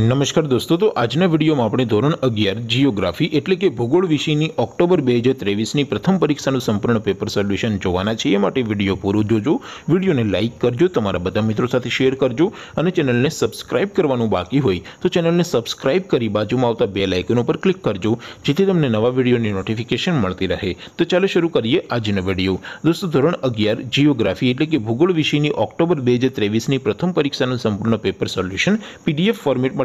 નમસ્કાર દોસ્તો તો આજના વિડીયોમાં આપણે ધોરણ અગિયાર જીઓગ્રાફી એટલે કે ભૂગોળ વિષયની ઓક્ટોબર બે હજાર ત્રેવીસની પ્રથમ પરીક્ષાનું સંપૂર્ણ પેપર સોલ્યુશન જોવાના છે એ માટે વિડીયો પૂરો જોજો વિડીયોને લાઇક કરજો તમારા બધા મિત્રો સાથે શેર કરજો અને ચેનલને સબસ્ક્રાઇબ કરવાનું બાકી હોય તો ચેનલને સબસ્ક્રાઇબ કરી બાજુમાં આવતા બે લાઇકન ઉપર ક્લિક કરજો જેથી તમને નવા વિડીયોની નોટિફિકેશન મળતી રહે તો ચાલો શરૂ કરીએ આજનો વિડીયો દોસ્તો ધોરણ અગિયાર જીઓગ્રાફી એટલે કે ભૂગોળ વિષયની ઓક્ટોબર બે હજાર ત્રેવીસની પ્રથમ પરીક્ષાનું સંપૂર્ણ પેપર સોલ્યુશન પીડીએફ ફોર્મેટમાં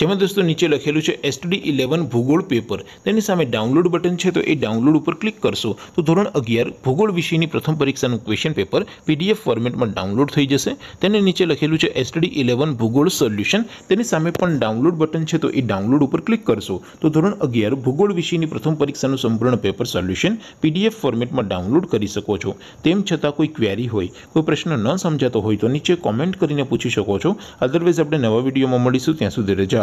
જેમાં દોસ્તો નીચે લખેલું છે એસટીડી ઇલેવન ભૂગોળ પેપર તેની સામે ડાઉનલોડ બટન છે તો એ ડાઉનલોડ ઉપર ક્લિક કરશો તો ધોરણ અગિયાર ભૂગોળ વિષયની પ્રથમ પરીક્ષાનું ક્વેશ્ચન પેપર પીડીએફ ફોર્મેટમાં ડાઉનલોડ થઈ જશે તેને નીચે લખેલું છે એસટીડી ઇલેવન ભૂગોળ સોલ્યુશન તેની સામે પણ ડાઉનલોડ બટન છે તો એ ડાઉનલોડ ઉપર ક્લિક કરશો તો ધોરણ અગિયાર ભૂગોળ વિષયની પ્રથમ પરીક્ષાનું સંપૂર્ણ પેપર સોલ્યુશન પીડીએફ ફોર્મેટમાં ડાઉનલોડ કરી શકો છો તેમ છતાં કોઈ ક્વેરી હોય કોઈ પ્રશ્ન ન સમજાતો હોય તો નીચે કોમેન્ટ કરીને પૂછી શકો છો અદરવાઇઝ આપણે નવા વિડીયોમાં મળીશું ત્યાં સુધી રજા